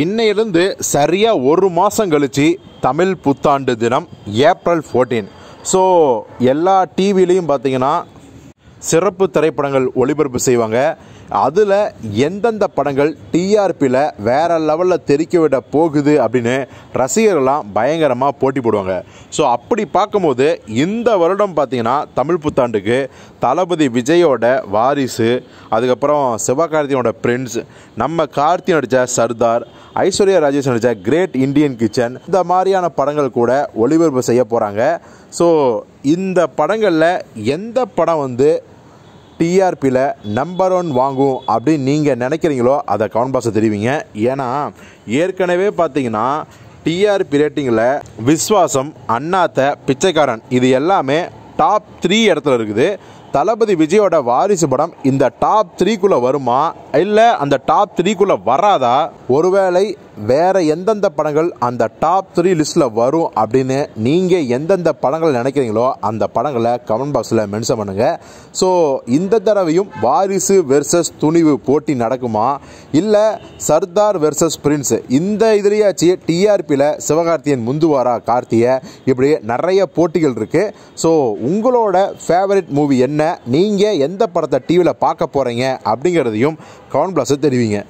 இன்னையிலிருந்து சரியாக ஒரு மாதம் கழித்து தமிழ் புத்தாண்டு தினம் ஏப்ரல் ஃபோர்டீன் ஸோ எல்லா டிவிலையும் பார்த்தீங்கன்னா சிறப்பு திரைப்படங்கள் ஒளிபரப்பு செய்வாங்க அதில் எந்தெந்த படங்கள் டிஆர்பியில் வேறு லெவலில் தெறிக்க விட போகுது அப்படின்னு ரசிகர்கள்லாம் பயங்கரமாக போட்டி போடுவாங்க ஸோ அப்படி பார்க்கும்போது இந்த வருடம் பார்த்திங்கன்னா தமிழ் புத்தாண்டுக்கு தளபதி விஜயோட வாரிசு அதுக்கப்புறம் சிவகார்த்தியோட பிரின்ஸ் நம்ம கார்த்தி நடித்த சர்தார் ஐஸ்வர்யா ராஜேஷ் நடித்த கிரேட் இண்டியன் கிச்சன் இந்த மாதிரியான படங்கள் கூட ஒளிபரப்பு செய்ய போகிறாங்க ஸோ இந்த படங்களில் எந்த படம் வந்து டிஆர்பியில் நம்பர் ஒன் வாங்கும் அப்படின்னு நீங்கள் நினைக்கிறீங்களோ அதை கவுன் பாஸை தெரிவிங்க ஏன்னா ஏற்கனவே பார்த்தீங்கன்னா டிஆர்பி ரேட்டிங்கில் விஸ்வாசம் அண்ணாத்த பிச்சைக்காரன் இது எல்லாமே டாப் த்ரீ இடத்துல இருக்குது தளபதி விஜயோட வாரிசு படம் இந்த டாப் த்ரீக்குள்ளே வருமா இல்லை அந்த டாப் த்ரீக்குள்ளே வராதா ஒருவேளை வேறு எந்தெந்த படங்கள் அந்த டாப் த்ரீ லிஸ்ட்டில் வரும் அப்படின்னு நீங்கள் எந்தெந்த படங்கள் நினைக்கிறீங்களோ அந்த படங்களை கமெண்ட் பாக்ஸ்ல மென்ஷன் பண்ணுங்கள் ஸோ இந்த தடவையும் வாரிசு வெர்சஸ் துணிவு போட்டி நடக்குமா இல்லை சர்தார் வெர்சஸ் பிரின்ஸ் இந்த இதுலேயாச்சு டிஆர்பியில் சிவகார்த்தியன் முந்துவாரா கார்த்திய இப்படி நிறைய போட்டிகள் இருக்குது ஸோ உங்களோட ஃபேவரட் மூவி என்ன நீங்கள் எந்த படத்தை டிவியில் பார்க்க போகிறீங்க அப்படிங்கிறதையும் கவுன் பிளஸ் தெரிவிங்க